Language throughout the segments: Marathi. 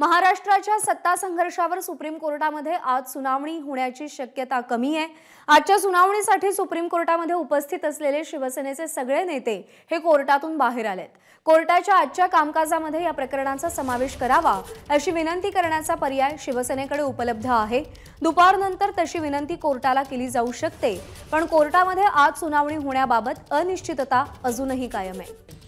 महाराष्ट्राच्या सत्ता संघर्षावर सुप्रीम कोर्टामध्ये आज सुनावणी होण्याची शक्यता कमी आहे आजच्या सुनावणीसाठी सुप्रीम कोर्टामध्ये उपस्थित असलेले शिवसेनेचे सगळे नेते हे कोर्टातून बाहेर आलेत कोर्टाच्या आजच्या कामकाजामध्ये या प्रकरणाचा समावेश करावा अशी विनंती करण्याचा पर्याय शिवसेनेकडे उपलब्ध आहे दुपारनंतर तशी विनंती कोर्टाला केली जाऊ शकते पण कोर्टामध्ये आज सुनावणी होण्याबाबत अनिश्चितता अजूनही कायम आहे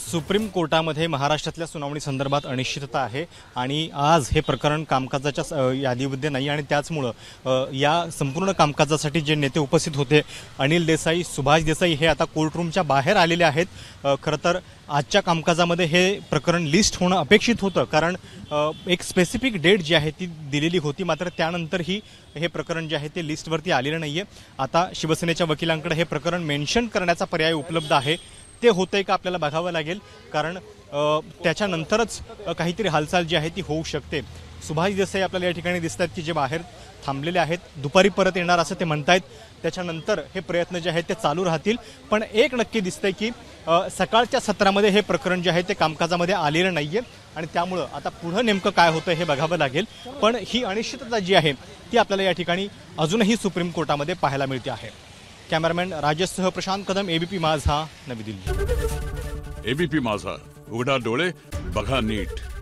सुप्रीम कोर्टामध्ये महाराष्ट्रातल्या सुनावणी संदर्भात अनिश्चितता आहे आणि आज हे प्रकरण कामकाजाच्या यादीमध्ये नाही आणि त्याचमुळं या संपूर्ण कामकाजासाठी जे नेते उपस्थित होते अनिल देसाई सुभाष देसाई हे आता कोर्टरूमच्या बाहेर आलेले आहेत खरं तर आजच्या कामकाजामध्ये हे प्रकरण लिस्ट होणं अपेक्षित होतं कारण एक स्पेसिफिक डेट जी आहे ती दिलेली होती मात्र त्यानंतरही हे प्रकरण जे आहे ते लिस्टवरती आलेलं नाही आहे आता शिवसेनेच्या वकिलांकडे हे प्रकरण मेन्शन करण्याचा पर्याय उपलब्ध आहे ते आहे का आपल्याला बघावं लागेल कारण त्याच्यानंतरच काहीतरी हालचाल जी आहे ती होऊ शकते सुभाष देसाई आपल्याला या ठिकाणी दिसत आहेत की जे बाहेर थांबलेले आहेत दुपारी परत येणार असं ते म्हणतायत त्याच्यानंतर हे प्रयत्न जे आहेत ते चालू राहतील पण एक नक्की दिसतंय की सकाळच्या सत्रामध्ये हे प्रकरण जे आहे ते कामकाजामध्ये आलेलं नाही आहे आणि त्यामुळं आता पुढं नेमकं काय होतं हे बघावं लागेल पण ही अनिश्चितता जी आहे ती आपल्याला या ठिकाणी अजूनही सुप्रीम कोर्टामध्ये पाहायला मिळते आहे कॅमेरामॅन राजेशसह प्रशांत कदम एबीपी माझा नवी दिल्ली एबीपी माझा उघडा डोळे बघा नीट